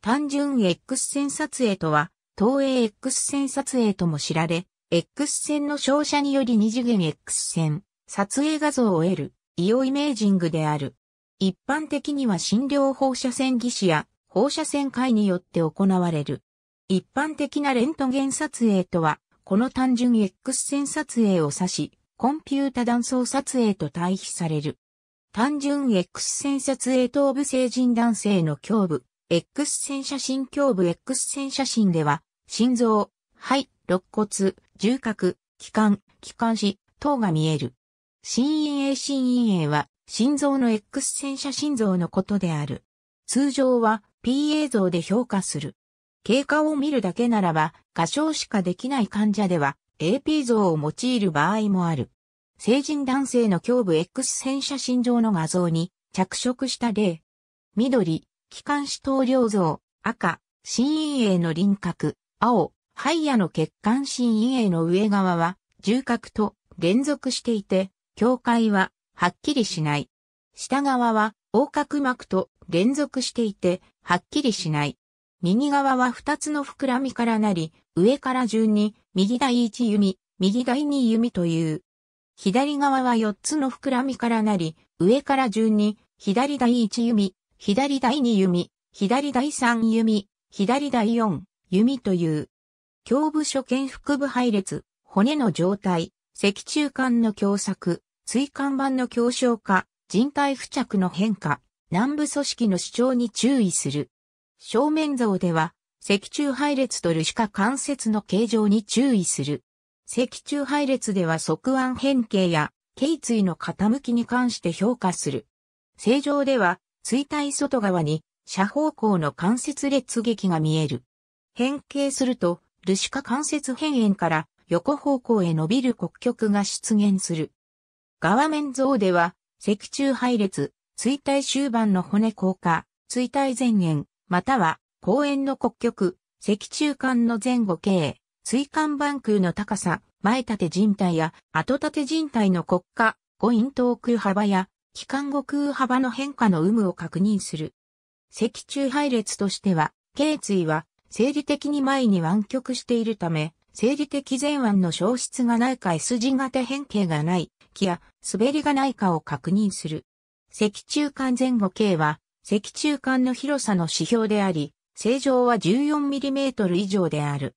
単純 X 線撮影とは、東映 X 線撮影とも知られ、X 線の照射により二次元 X 線、撮影画像を得る、イオイメージングである。一般的には診療放射線技師や放射線科医によって行われる。一般的なレントゲン撮影とは、この単純 X 線撮影を指し、コンピュータ断層撮影と対比される。単純 X 線撮影頭部成人男性の胸部、X 線写真胸部 X 線写真では、心臓、肺、肋骨、重核、気管、気管支等が見える。心陰影心陰影は、心臓の X 線写真像のことである。通常は P a 像で評価する。経過を見るだけならば、過小しかできない患者では、AP 像を用いる場合もある。成人男性の胸部 X 線写真上の画像に着色した例。緑、機関死頭良像、赤、新陰影の輪郭、青、肺野の血管新陰影の上側は、重角と連続していて、境界ははっきりしない。下側は、横隔膜と連続していて、はっきりしない。右側は二つの膨らみからなり、上から順に、右第一弓、右第二弓という。左側は四つの膨らみからなり、上から順に、左第一弓、左第2弓、左第3弓、左第4弓という。胸部所見腹部配列、骨の状態、脊柱管の狭窄、椎間板の狭小化、人体付着の変化、南部組織の主張に注意する。正面像では、脊柱配列とルシカ関節の形状に注意する。脊柱配列では側腕変形や、頸椎の傾きに関して評価する。正常では、錐体外側に、斜方向の関節裂撃が見える。変形すると、ルシカ関節辺縁から横方向へ伸びる骨曲が出現する。側面像では、脊柱配列、椎体終盤の骨硬化、椎体前縁、または、後縁の骨曲、脊柱管の前後形、椎間板空の高さ、前立て人体や後立て人体の骨化、五陰頭空幅や機関後空幅の変化の有無を確認する。脊柱配列としては、頸椎は生理的に前に湾曲しているため、生理的前腕の消失がないか S 字型変形がない、気や滑りがないかを確認する。脊柱管前後径は、脊柱管の広さの指標であり、正常は 14mm 以上である。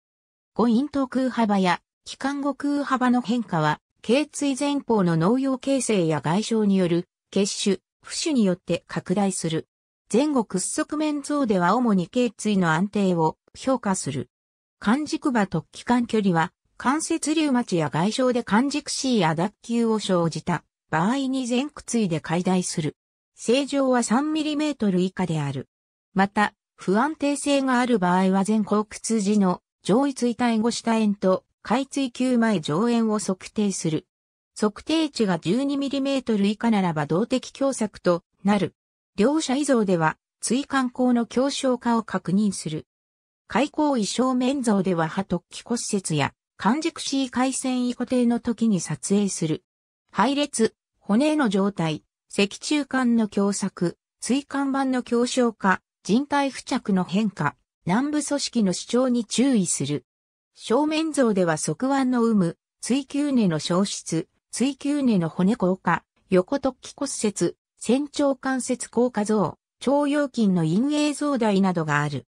誤咽頭空幅や気管後空幅の変化は、頸椎前方の農用形成や外傷による結種、浮種によって拡大する。前後屈側面像では主に頸椎の安定を評価する。肝軸場突起間距離は、関節リウマチや外傷で肝軸 C や脱臼を生じた場合に前屈椎で解体する。正常は 3mm 以下である。また、不安定性がある場合は前後屈時の上位椎体後下炎と、開椎球前上炎を測定する。測定値が 12mm 以下ならば動的狭作となる。両者以上では、椎間孔の強小化を確認する。開口異正面像では歯突起骨折や、完熟 C 回線異固定の時に撮影する。配列、骨の状態、脊柱管の狭窄、椎間板の強小化、人体付着の変化、南部組織の主張に注意する。正面像では側腕の有無、椎球根の消失、追求根の骨硬化、横突起骨折、仙腸関節硬化増、腸腰筋の陰影増大などがある。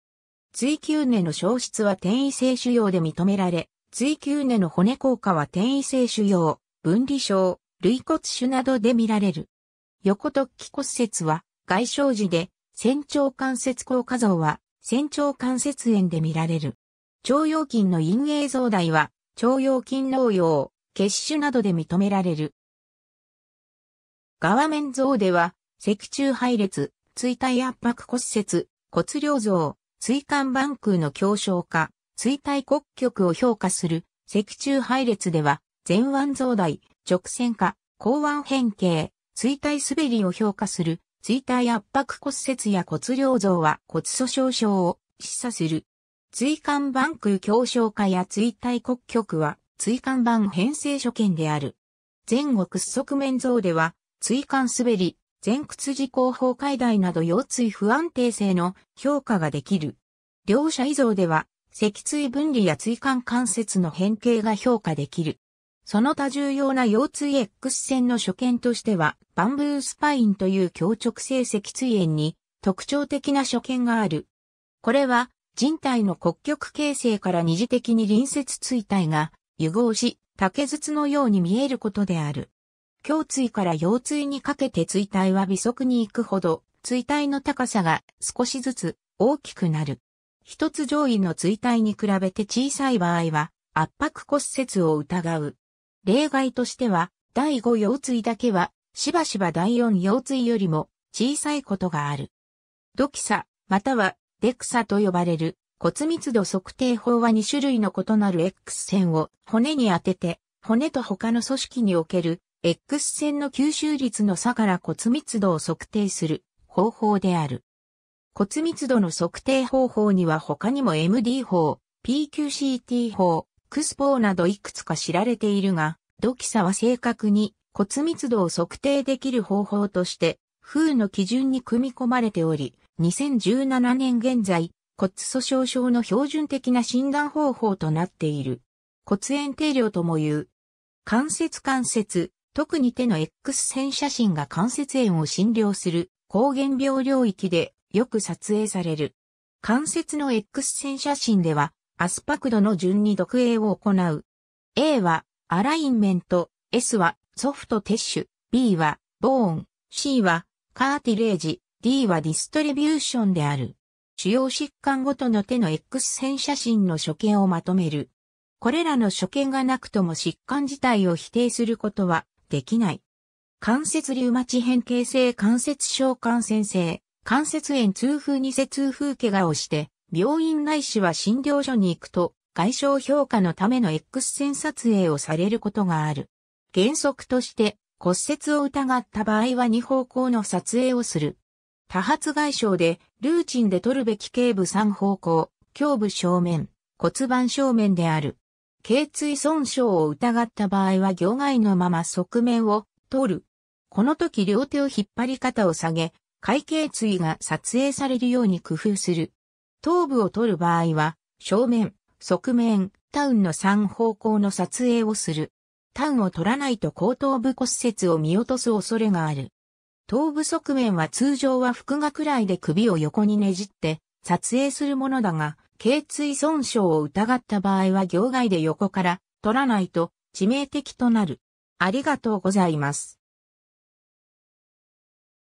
追求根の消失は転移性腫瘍で認められ、追求根の骨硬化は転移性腫瘍、分離症、類骨腫などで見られる。横突起骨折は外傷時で、仙腸関節硬化像は仙腸関節炎で見られる。腸腰筋の陰影増大は腸腰筋脳用、結種などで認められる。側面像では、脊柱配列、椎体圧迫骨折、骨量像、椎間板空の強小化、椎体骨極を評価する、脊柱配列では、前腕増大、直線化、後腕変形、椎体滑りを評価する、椎体圧迫骨折や骨量像は骨粗鬆症を示唆する。椎間板空強小化や椎体骨極は椎間板編成所見である。前後屈側面像では、椎間滑り、前屈時後方解体など腰椎不安定性の評価ができる。両者以上では、脊椎分離や椎間関節の変形が評価できる。その他重要な腰椎 X 線の所見としては、バンブースパインという強直性脊椎炎に特徴的な所見がある。これは、人体の骨極形成から二次的に隣接椎体が湯合し、竹筒のように見えることである。胸椎から腰椎にかけて椎体は微速に行くほど、椎体の高さが少しずつ大きくなる。一つ上位の椎体に比べて小さい場合は、圧迫骨折を疑う。例外としては、第5腰椎だけは、しばしば第4腰椎よりも小さいことがある。ドキサ、またはデクサと呼ばれる骨密度測定法は2種類の異なる X 線を骨に当てて、骨と他の組織における X 線の吸収率の差から骨密度を測定する方法である。骨密度の測定方法には他にも MD 法、PQCT 法、クスポーなどいくつか知られているが、ドキサは正確に骨密度を測定できる方法として、風の基準に組み込まれており、2017年現在、骨粗鬆症の標準的な診断方法となっている。骨炎定量とも言う。関節関節、特に手の X 線写真が関節炎を診療する抗原病領域でよく撮影される。関節の X 線写真では、アスパクドの順に読影を行う。A は、アラインメント、S は、ソフトテッシュ、B は、ボーン、C は、カーティレージ、D はディストリビューションである。主要疾患ごとの手の X 線写真の所見をまとめる。これらの所見がなくとも疾患自体を否定することはできない。関節リウマチ変形性関節症感染性、関節炎痛風にせ痛風怪我をして、病院ないしは診療所に行くと、外傷評価のための X 線撮影をされることがある。原則として骨折を疑った場合は2方向の撮影をする。多発外傷で、ルーチンで取るべき頸部3方向、胸部正面、骨盤正面である。頸椎損傷を疑った場合は行外のまま側面を取る。この時両手を引っ張り方を下げ、海頸椎が撮影されるように工夫する。頭部を取る場合は、正面、側面、タウンの3方向の撮影をする。タウンを取らないと後頭部骨折を見落とす恐れがある。頭部側面は通常は腹がくらいで首を横にねじって撮影するものだが、頸椎損傷を疑った場合は行外で横から取らないと致命的となる。ありがとうございます。